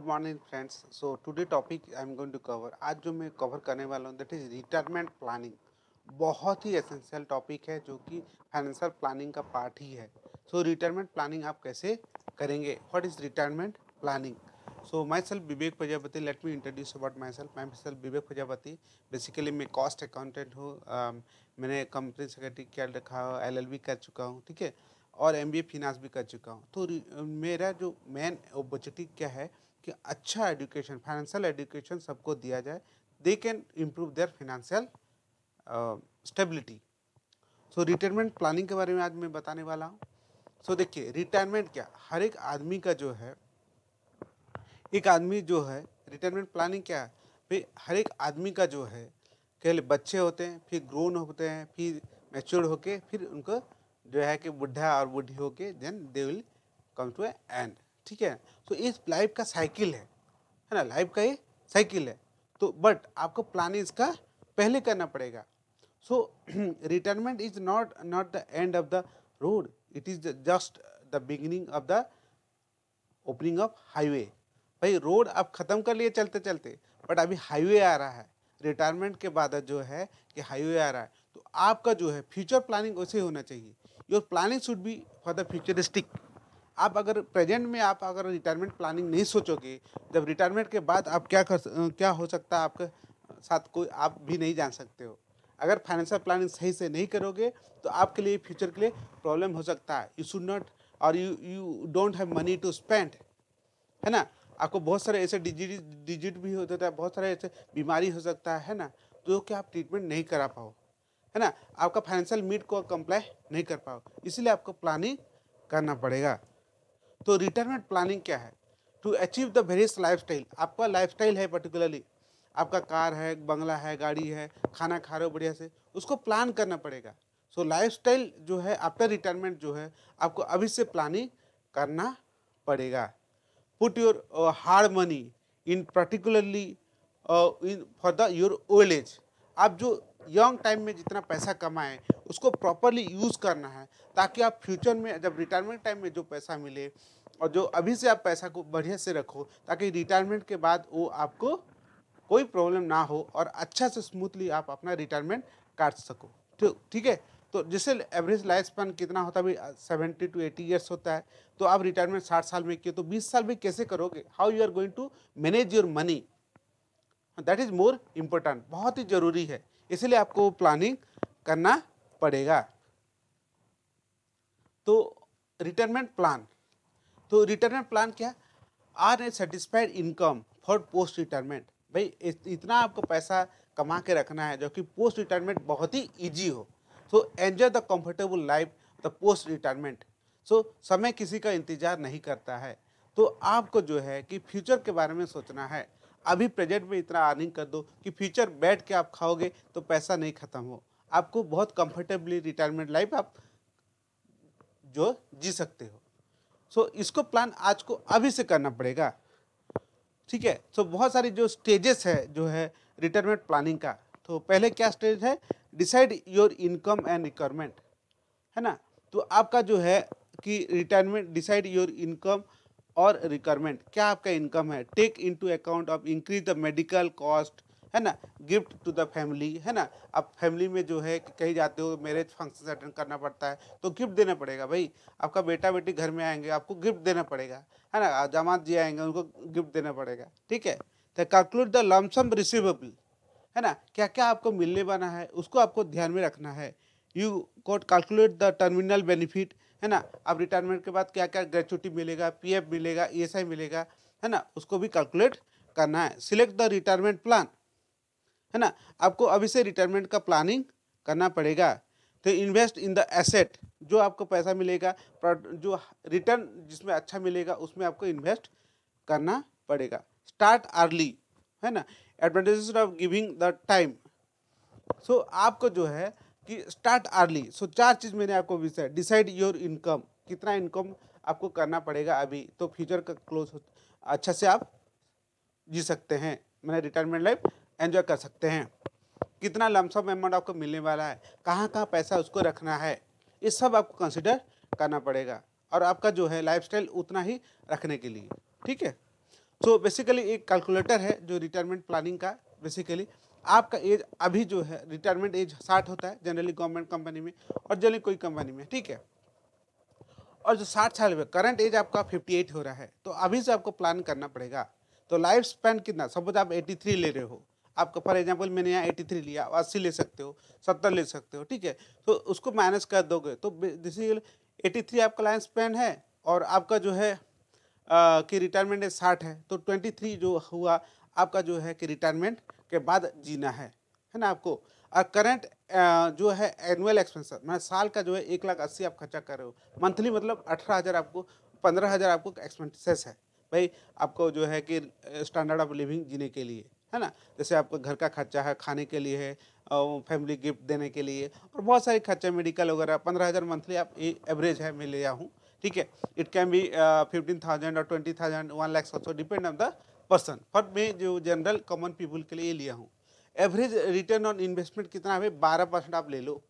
good morning friends so today topic I am going to cover आज जो मैं cover करने वाला हूँ दैट इज़ रिटायरमेंट प्लानिंग बहुत ही एसेंशियल टॉपिक है जो कि फाइनेंशियल प्लानिंग का पार्ट ही है सो रिटायरमेंट प्लानिंग आप कैसे करेंगे what is retirement planning so my self Vivek Prajapati let me introduce about my self my self Vivek Prajapati basically मैं कॉस्ट अकाउंटेंट हूँ um, मैंने कंपनी सेक्रेटरी क्या रखा एल एल कर चुका हूँ ठीक है और एम बी ए भी कर चुका हूँ तो मेरा जो मेन ऑब्जेक्टिव क्या है कि अच्छा एजुकेशन फाइनेंशियल एजुकेशन सबको दिया जाए they can improve their financial stability so retirement planning के बारे में आज मैं बताने वाला हूँ सो so, देखिए रिटायरमेंट क्या हर एक आदमी का जो है एक आदमी जो है रिटायरमेंट प्लानिंग क्या है भाई हर एक आदमी का जो है पहले बच्चे होते हैं फिर ग्रोन होते हैं फिर मैच्योर होके फिर उनको जो है कि बुढ़ा और बुढ़ी होके then they will come to a end ठीक है तो इस लाइफ का साइकिल है है ना लाइफ का ये साइकिल है तो बट आपको प्लान इसका पहले करना पड़ेगा so retirement is not not the end of the road it is just the beginning of the opening of highway भाई रोड आप ख़त्म कर लिए चलते चलते बट अभी हाईवे आ रहा है रिटायरमेंट के बाद जो है कि हाईवे आ रहा है तो आपका जो है फ्यूचर प्लानिंग वैसे होना चाहिए your planning should be for the futuristic आप अगर प्रेजेंट में आप अगर रिटायरमेंट प्लानिंग नहीं सोचोगे जब रिटायरमेंट के बाद आप क्या कर क्या हो सकता है आपके साथ कोई आप भी नहीं जान सकते हो अगर फाइनेंशियल प्लानिंग सही से नहीं करोगे तो आपके लिए फ्यूचर के लिए प्रॉब्लम हो सकता है यू शुड नॉट और you you don't have money to spend है ना आपको बहुत सारे ऐसे डिजिट डिजिट भी हो जाता है बहुत सारे ऐसे बीमारी हो सकता है ना तो कि आप ट्रीटमेंट नहीं करा पाओ है ना आपका फाइनेंशियल मीट को कंप्लाई नहीं कर पाओ इसलिए आपको प्लानिंग करना पड़ेगा तो रिटायरमेंट प्लानिंग क्या है to achieve the various life आपका लाइफ है पर्टिकुलरली आपका कार है बंगला है गाड़ी है खाना खा रहे हो बढ़िया से उसको प्लान करना पड़ेगा सो लाइफ स्टाइल जो है आफ्टर रिटायरमेंट जो है आपको अभी से प्लानिंग करना पड़ेगा put your hard money in particularly in for the your old age आप जो यंग टाइम में जितना पैसा कमाएं उसको प्रॉपरली यूज़ करना है ताकि आप फ्यूचर में जब रिटायरमेंट टाइम में जो पैसा मिले और जो अभी से आप पैसा को बढ़िया से रखो ताकि रिटायरमेंट के बाद वो आपको कोई प्रॉब्लम ना हो और अच्छा से स्मूथली आप अपना रिटायरमेंट काट सको तो ठीक है तो जिससे एवरेज लाइफ स्पैन कितना होता है सेवेंटी टू एटी ईयर्स होता है तो आप रिटायरमेंट साठ साल में किए तो बीस साल में कैसे करोगे how you are going to manage your money that is more important बहुत ही ज़रूरी है इसलिए आपको प्लानिंग करना पड़ेगा तो रिटायरमेंट प्लान तो रिटायरमेंट प्लान क्या are a satisfied income for post retirement भाई इतना आपको पैसा कमा के रखना है जो कि पोस्ट रिटायरमेंट बहुत ही ईजी हो so enjoy the comfortable life the post retirement so समय किसी का इंतजार नहीं करता है तो आपको जो है कि फ्यूचर के बारे में सोचना है अभी प्रेजेंट में इतना अर्निंग कर दो कि फ्यूचर बैठ के आप खाओगे तो पैसा नहीं खत्म हो आपको बहुत कंफर्टेबली रिटायरमेंट लाइफ आप जो जी सकते हो सो so, इसको प्लान आज को अभी से करना पड़ेगा ठीक है सो so, बहुत सारी जो स्टेजेस है जो है रिटायरमेंट प्लानिंग का तो पहले क्या स्टेज है decide your income and requirement है ना तो आपका जो है कि रिटायरमेंट डिसाइड योर इनकम और रिक्वायरमेंट क्या आपका इनकम है take into account of increase the medical cost है ना गिफ्ट टू द फैमिली है ना अब फैमिली में जो है कहीं जाते हो मैरिज फंक्शन अटेंड करना पड़ता है तो गिफ्ट देना पड़ेगा भाई आपका बेटा बेटी घर में आएंगे आपको गिफ्ट देना पड़ेगा है ना जमात जी आएंगे उनको गिफ्ट देना पड़ेगा ठीक है तो कैलकुलेट द लमसम रिसिवेबल है ना क्या क्या आपको मिलने वाला है उसको आपको ध्यान में रखना है you quote calculate the terminal benefit है ना अब रिटायरमेंट के बाद क्या क्या ग्रेचुटी मिलेगा पीएफ मिलेगा ईएसआई e मिलेगा है ना उसको भी कैलकुलेट करना है सिलेक्ट द रिटायरमेंट प्लान है ना आपको अभी से रिटायरमेंट का प्लानिंग करना पड़ेगा तो इन्वेस्ट इन द एसेट जो आपको पैसा मिलेगा जो रिटर्न जिसमें अच्छा मिलेगा उसमें आपको इन्वेस्ट करना पड़ेगा स्टार्ट अर्ली है ना advantages of giving the time so आपको जो है कि स्टार्ट अर्ली सो चार चीज़ मैंने आपको विषय डिसाइड योर इनकम कितना इनकम आपको करना पड़ेगा अभी तो फ्यूचर का क्लोज अच्छा से आप जी सकते हैं मैंने रिटायरमेंट लाइफ एंजॉय कर सकते हैं कितना लमसम अमाउंट आपको मिलने वाला है कहाँ कहाँ पैसा उसको रखना है ये सब आपको कंसिडर करना पड़ेगा और आपका जो है लाइफ उतना ही रखने के लिए ठीक है सो बेसिकली एक कैलकुलेटर है जो रिटायरमेंट प्लानिंग का बेसिकली आपका एज अभी जो है रिटायरमेंट एज साठ होता है जनरली गवर्नमेंट कंपनी में और जनरली कोई कंपनी में ठीक है और जो साठ साल में करंट एज आपका फिफ्टी एट हो रहा है तो अभी से आपको प्लान करना पड़ेगा तो लाइफ स्पैन कितना सपोज आप एटी थ्री ले रहे हो आपका फॉर एग्जाम्पल मैंने यहाँ एटी थ्री लिया अस्सी ले सकते हो सत्तर ले सकते हो ठीक है तो उसको माइनस कर दोगे तो बेसिकली एटी थ्री आपका लाइन स्पेन है और आपका जो है आ, कि रिटायरमेंट एज साठ है तो ट्वेंटी थ्री जो हुआ आपका जो है कि रिटायरमेंट के बाद जीना है है ना आपको और करंट जो है एनुअल एक्सपेंस मैं साल का जो है एक लाख अस्सी आप खर्चा कर रहे हो मंथली मतलब अठारह हज़ार आपको पंद्रह हज़ार आपको एक्सपेंसेस है भाई आपको जो है कि स्टैंडर्ड ऑफ लिविंग जीने के लिए है ना जैसे आपका घर का खर्चा है खाने के लिए है और फैमिली गिफ्ट देने के लिए और बहुत सारे खर्चे मेडिकल वगैरह पंद्रह हज़ार मंथली आप एवरेज है मैं ले रहा हूँ ठीक है it can be fifteen thousand और twenty thousand one lakhs also depend on the person but मैं जो जनरल कॉमन पीपल के लिए लिया हूँ एवरेज रिटर्न ऑन इन्वेस्टमेंट कितना है बारह परसेंट आप ले लो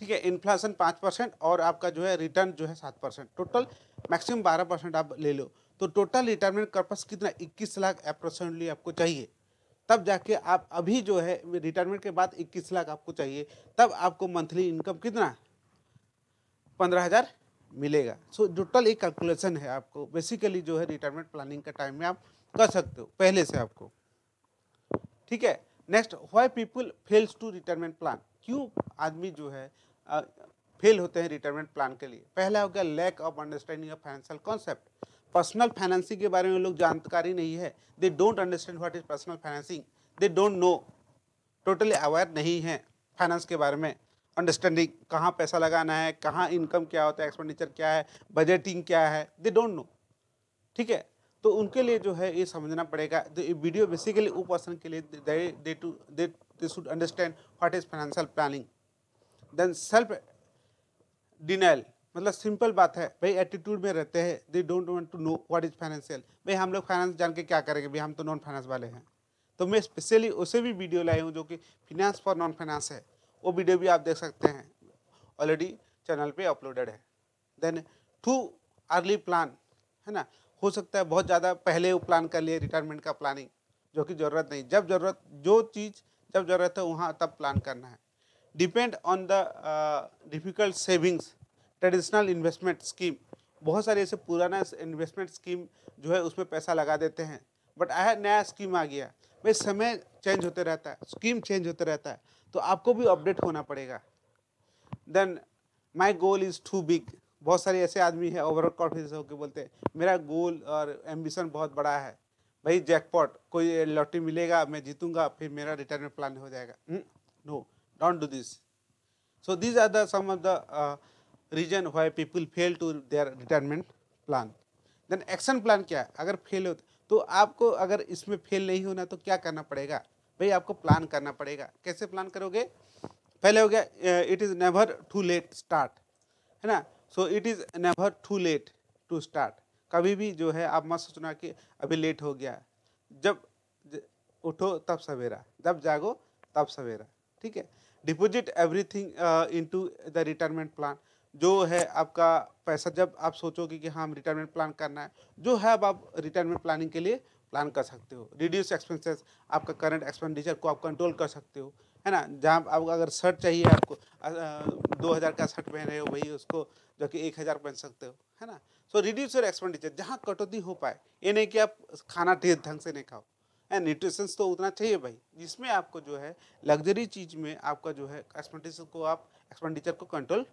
ठीक है इन्फ्लेशन पाँच परसेंट और आपका जो है रिटर्न जो है सात परसेंट टोटल मैक्सिमम बारह परसेंट आप ले लो तो टोटल रिटायरमेंट कर्पस कितना इक्कीस लाख अप्रोक्सीमेटली आपको चाहिए तब जाके आप अभी जो है रिटायरमेंट के बाद इक्कीस लाख आपको चाहिए तब आपको मंथली इनकम कितना पंद्रह हज़ार मिलेगा सो so, टोटल एक कैलकुलेशन है आपको बेसिकली जो है रिटायरमेंट प्लानिंग का टाइम में आप कर सकते हो पहले से आपको ठीक है next why people fails to retirement plan क्यों आदमी जो है फेल होते हैं रिटायरमेंट प्लान के लिए पहला हो गया lack of understanding of financial concept personal financing के बारे में लोग जानकारी नहीं है they don't understand what is personal financing they don't know totally aware नहीं है फाइनेंस के बारे में अंडरस्टैंडिंग कहाँ पैसा लगाना है कहाँ इनकम क्या होता है एक्सपेंडिचर क्या है बजटिंग क्या है दे डोंट नो ठीक है तो उनके लिए जो है ये समझना पड़ेगा वीडियो बेसिकली वो पर्सन के लिए they to they they should understand what is financial planning then self denial मतलब सिंपल बात है भाई एटीट्यूड में रहते हैं they don't want to know what is financial भाई हम लोग फाइनेंस जान के क्या करेंगे भाई हम तो नॉन फाइनेंस वाले हैं तो मैं स्पेशली उसे भी वीडियो लाई हूँ जो कि फिनेंस फॉर नॉन फाइनेंस है वो वीडियो भी आप देख सकते हैं ऑलरेडी चैनल पर अपलोडेड है देन टू अर्ली प्लान है ना हो सकता है बहुत ज़्यादा पहले वो प्लान कर लिए रिटायरमेंट का प्लानिंग जो कि ज़रूरत नहीं जब ज़रूरत जो चीज़ जब ज़रूरत है वहाँ तब प्लान करना है depend on the difficult savings traditional investment scheme बहुत सारे ऐसे पुराना इन्वेस्टमेंट स्कीम जो है उसमें पैसा लगा देते हैं बट आया नया स्कीम आ गया भाई समय चेंज होते रहता है स्कीम चेंज होते रहता है तो आपको भी अपडेट होना पड़ेगा then my goal is to big बहुत सारे ऐसे आदमी है ओवरऑल कॉन्फिडेंस होकर बोलते हैं मेरा गोल और एम्बिशन बहुत बड़ा है भाई जैकपॉट कोई लॉटरी मिलेगा मैं जीतूंगा फिर मेरा रिटायरमेंट प्लान हो जाएगा no don't do this so these are the some of the reason why people fail to their retirement plan then action plan क्या है अगर फेल हो तो आपको अगर इसमें फेल नहीं होना तो क्या करना पड़ेगा भाई आपको प्लान करना पड़ेगा कैसे प्लान करोगे पहले हो गया it is never too late start है ना so it is never too late to start कभी भी जो है आप मत सोचना कि अभी लेट हो गया जब उठो तब सवेरा जब जागो तब सवेरा ठीक है deposit everything into the retirement plan जो है आपका पैसा जब आप सोचोगे कि हाँ रिटायरमेंट प्लान करना है जो है अब आप रिटायरमेंट प्लानिंग के लिए प्लान कर सकते हो रिड्यूस एक्सपेंसेस आपका करंट एक्सपेंडिचर को आप कंट्रोल कर सकते हो है ना जहाँ आप अगर शर्ट चाहिए आपको दो हज़ार का शर्ट पहन रहे हो वही उसको जो कि एक हज़ार पहन सकते हो है ना सो रिड्यूस योर एक्सपेंडिचर जहाँ कटौती हो पाए ये नहीं कि आप खाना ठीक ढंग से नहीं खाओ है न्यूट्रिशंस तो उतना चाहिए भाई जिसमें आपको जो है लग्जरी चीज़ में आपका जो है एक्सपेंडिचर को आप एक्सपेंडिचर को कंट्रोल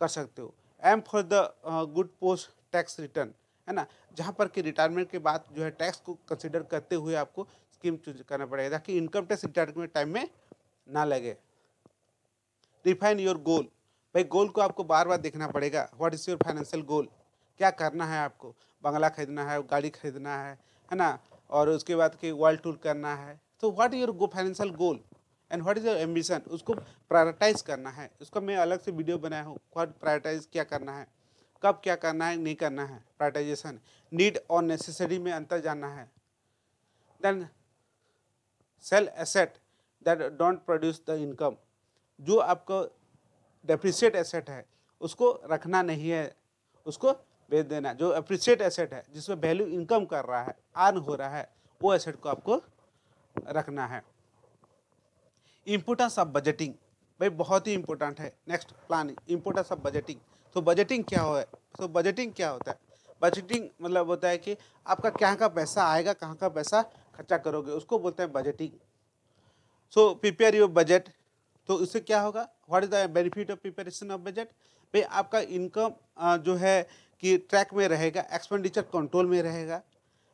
कर सकते हो aim for the good post tax return है ना जहाँ पर कि रिटायरमेंट के बाद जो है टैक्स को कंसिडर करते हुए आपको स्कीम चूज करना पड़ेगा ताकि इनकम टैक्स रिटायरमेंट टाइम में ना लगे रिफाइन योर गोल भाई गोल को आपको बार बार देखना पड़ेगा what is your financial goal क्या करना है आपको बंगला खरीदना है गाड़ी खरीदना है है ना और उसके बाद कि वर्ल्ड टूर करना है तो what your go financial goal and what is your ambition उसको प्रायोरिटाइज करना है उसका मैं अलग से वीडियो बनाया हूँ व्हाट प्रायोरिटाइज क्या करना है कब क्या करना है नहीं करना है प्रायोरिटाइजेशन नीड और नेसेसरी में अंतर जानना है then sell asset that don't produce the income जो आपको डेप्रिशिएट एसेट है उसको रखना नहीं है उसको बेच देना जो अप्रिशिएट एसेट है जिसमें वैल्यू इनकम कर रहा है आर्न हो रहा है वो एसेट को आपको रखना है इम्पोर्टेंस ऑफ बजटिंग भाई बहुत ही इंपॉर्टेंट है next planning importance of budgeting तो बजटिंग क्या हो तो बजटिंग क्या होता है बजटिंग मतलब होता है कि आपका कहाँ का पैसा आएगा कहाँ का पैसा खर्चा करोगे उसको बोलते हैं budgeting so prepare your budget तो इससे क्या होगा what is the benefit of preparation of budget भाई आपका इनकम जो है कि ट्रैक में रहेगा एक्सपेंडिचर कंट्रोल में रहेगा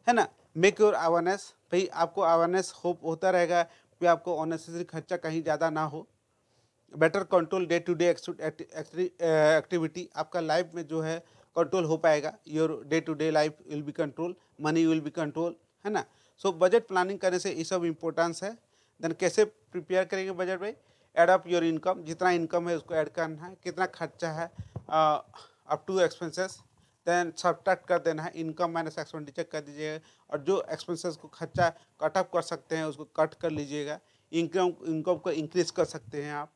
है ना मेक योर अवेयरनेस भाई आपको अवेयरनेस होप होता रहेगा पे आपको अननेसेसरी खर्चा कहीं ज़्यादा ना हो better control day to day activity आपका लाइफ में जो है कंट्रोल हो पाएगा your day to day life will be control money will be control है ना सो बजट प्लानिंग करने से ये सब इम्पोर्टेंस है देन कैसे प्रिपेयर करेंगे बजट भाई एड अप योर इनकम जितना इनकम है उसको ऐड करना है कितना खर्चा है up to expenses then subtract कर देना है इनकम माइनस एक्सपेंडिचर कर दीजिएगा और जो एक्सपेंसेस को खर्चा कटअप कर सकते हैं उसको कट कर लीजिएगा इनकम इनकम को इंक्रीज कर सकते हैं आप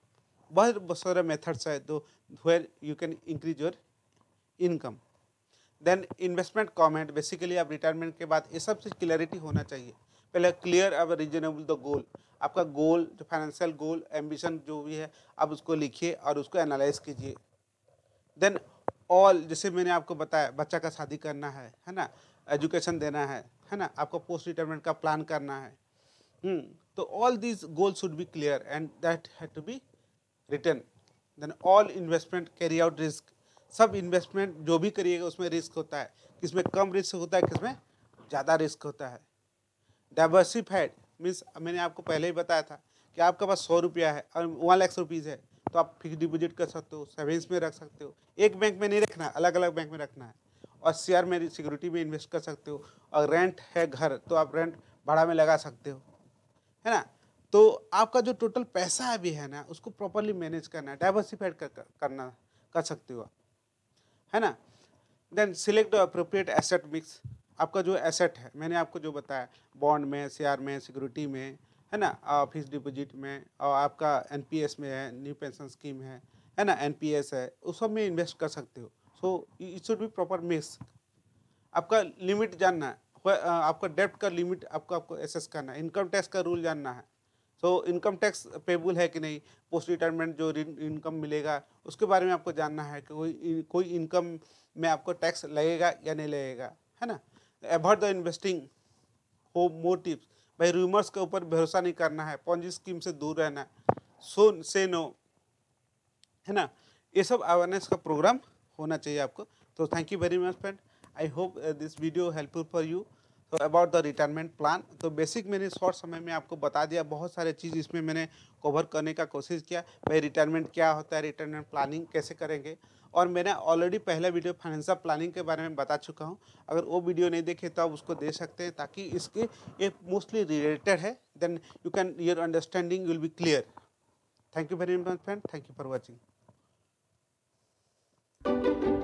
बहुत बहुत सारे मेथड्स है दो where you can increase your income then investment comment basically आप रिटायरमेंट के बाद ये सब चीज़ क्लियरिटी होना चाहिए पहले क्लियर अब रीजनेबल द गोल आपका गोल जो फाइनेंशियल गोल एम्बिशन जो भी है आप उसको लिखिए और उसको एनालाइज कीजिए देन ऑल जैसे मैंने आपको बताया बच्चा का शादी करना है है ना एजुकेशन देना है है ना आपका पोस्ट रिटायरमेंट का प्लान करना है हम्म तो all this goal should be clear and that had to be return then all investment carry out risk सब इन्वेस्टमेंट जो भी करिएगा उसमें रिस्क होता है किसमें कम रिस्क होता है किसमें ज़्यादा रिस्क होता है डाइवर्सिफाइड मीन्स मैंने आपको पहले ही बताया था कि आपके पास सौ रुपया है और वन लाख रुपीज़ है तो आप फिक्स डिपोजिट कर सकते हो सेविंग्स में रख सकते हो एक बैंक में नहीं रखना अलग अलग बैंक में रखना है और शेयर में सिक्योरिटी में इन्वेस्ट कर सकते हो और रेंट है घर तो आप रेंट भाड़ा में लगा सकते हो है ना तो आपका जो टोटल पैसा अभी है ना उसको प्रॉपरली मैनेज करना है डाइवर्सिफाइड कर, कर, करना कर सकते हो आप है ना then select appropriate asset mix आपका जो एसेट है मैंने आपको जो बताया बॉन्ड में शेयर में सिक्योरिटी में है ना फिक्स डिपोजिट में और आपका एनपीएस में है न्यू पेंशन स्कीम है है ना एनपीएस है उस सब में इन्वेस्ट कर सकते हो so it should be proper mix आपका लिमिट जानना है आपका डेप्ट का लिमिट आपको आपको एसेस करना है इनकम टैक्स का रूल जानना है सो इनकम टैक्स पेबल है कि नहीं पोस्ट रिटायरमेंट जो इनकम मिलेगा उसके बारे में आपको जानना है कि कोई कोई इनकम में आपको टैक्स लगेगा या नहीं लगेगा है ना about the investing home tips भाई रूमर्स के ऊपर भरोसा नहीं करना है पौजी स्कीम से दूर रहना है सो से नो है ना ये सब अवेयरनेस का प्रोग्राम होना चाहिए आपको तो thank you very much friend I hope this video helpful for you तो अबाउट द रिटायरमेंट प्लान तो बेसिक मैंने शॉर्ट समय में आपको बता दिया बहुत सारे चीज़ इसमें मैंने कवर करने का कोशिश किया भाई रिटायरमेंट क्या होता है रिटायरमेंट प्लानिंग कैसे करेंगे और मैंने ऑलरेडी पहले वीडियो फाइनेंशियल प्लानिंग के बारे में बता चुका हूँ अगर वो वीडियो नहीं देखे तो आप उसको दे सकते हैं ताकि इसके ये मोस्टली रिलेटेड है then you can your understanding will be clear thank you very much friend thank you for watching